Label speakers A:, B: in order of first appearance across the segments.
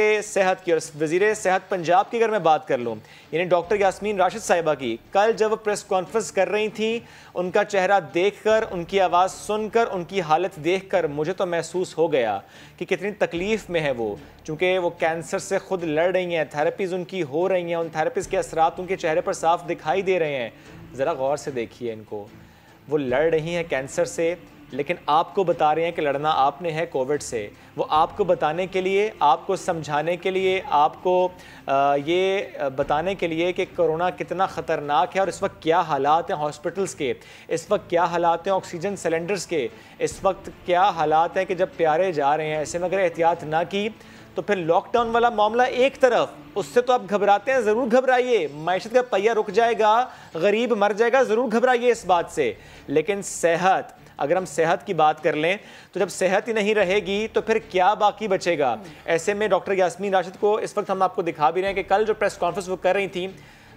A: सेहत की और वजीर सेहत पंजाब की अगर मैं बात कर लूँ यानी डॉक्टर यासमीन राशिद साहिबा की कल जब वो प्रेस कॉन्फ्रेंस कर रही थी उनका चेहरा देखकर उनकी आवाज़ सुनकर उनकी हालत देखकर मुझे तो महसूस हो गया कि कितनी तकलीफ़ में है वो चूँकि वो कैंसर से खुद लड़ रही हैं थेरेपीज़ उनकी हो रही हैं उन थेरेपीज़ के असरा उनके चेहरे पर साफ दिखाई दे रहे हैं ज़रा गौर से देखिए इनको वो लड़ रही हैं कैंसर से लेकिन आपको बता रहे हैं कि लड़ना आपने है कोविड से वो आपको बताने के लिए आपको समझाने के लिए आपको ये बताने के लिए कि कोरोना कितना ख़तरनाक है और इस वक्त क्या हालात हैं हॉस्पिटल्स के इस वक्त क्या हालात हैं ऑक्सीजन सिलेंडर्स के इस वक्त क्या हालात हैं कि जब प्यारे जा रहे हैं ऐसे में अगर एहतियात ना की तो फिर लॉकडाउन वाला मामला एक तरफ उससे तो आप घबराते हैं ज़रूर घबराइए मैशत का पहिया रुक जाएगा गरीब मर जाएगा ज़रूर घबराइए इस बात से लेकिन सेहत अगर हम सेहत की बात कर लें तो जब सेहत ही नहीं रहेगी तो फिर क्या बाकी बचेगा ऐसे में डॉक्टर यासमीन राशिद को इस वक्त हम आपको दिखा भी रहे हैं कि कल जो प्रेस कॉन्फ्रेंस वो कर रही थी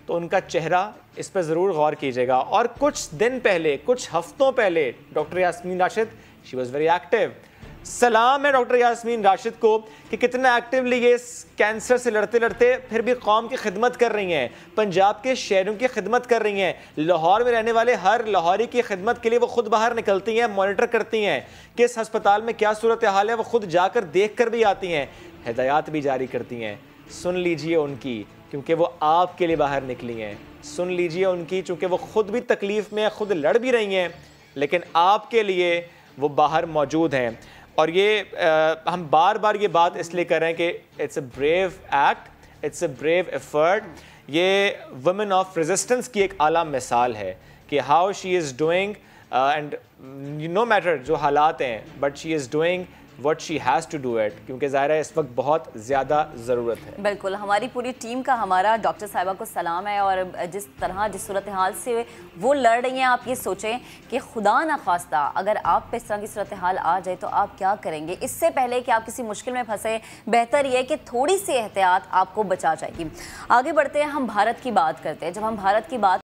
A: तो उनका चेहरा इस पर ज़रूर गौर कीजिएगा और कुछ दिन पहले कुछ हफ्तों पहले doctor Yasmin Rashid she was very active सलाम है डॉक्टर यासमीन राशिद को कि कितना एक्टिवली ये कैंसर से लड़ते लड़ते फिर भी कौम की खिदमत कर रही हैं पंजाब के शहरों की खिदमत कर रही हैं लाहौर में रहने वाले हर लाहौरी की खिदमत के लिए वो खुद बाहर निकलती हैं मॉनिटर करती हैं किस हस्पताल में क्या सूरत हाल है वो खुद जाकर देख कर भी आती हैं हदायात भी जारी करती हैं सुन लीजिए उनकी क्योंकि वो आपके लिए बाहर निकली हैं सुन लीजिए उनकी चूँकि वो खुद भी तकलीफ़ में खुद लड़ भी रही हैं लेकिन आपके लिए वो बाहर मौजूद हैं और ये आ, हम बार बार ये बात इसलिए कर रहे हैं कि it's a brave act it's a brave effort ये वुमेन ऑफ रेजिस्टेंस की एक आला मिसाल है कि how she is doing and no matter जो हालात हैं but she is doing what she has to do at क्योंकि ज़ाहिर है इस वक्त बहुत ज़्यादा ज़रूरत है
B: बिल्कुल हमारी पूरी टीम का हमारा डॉक्टर साहिबा को सलाम है और जिस तरह जिस सूरत हाल से वो लड़ रही हैं आप ये सोचें कि खुदा ना खास्ता अगर आप पे इस तरह की सूरत हाल आ जाए तो आप क्या करेंगे इससे पहले कि आप किसी मुश्किल में फंसे बेहतर ये कि थोड़ी सी एहतियात आपको बचा जाएगी आगे बढ़ते हैं हम भारत की बात करते हैं जब हम भारत की बात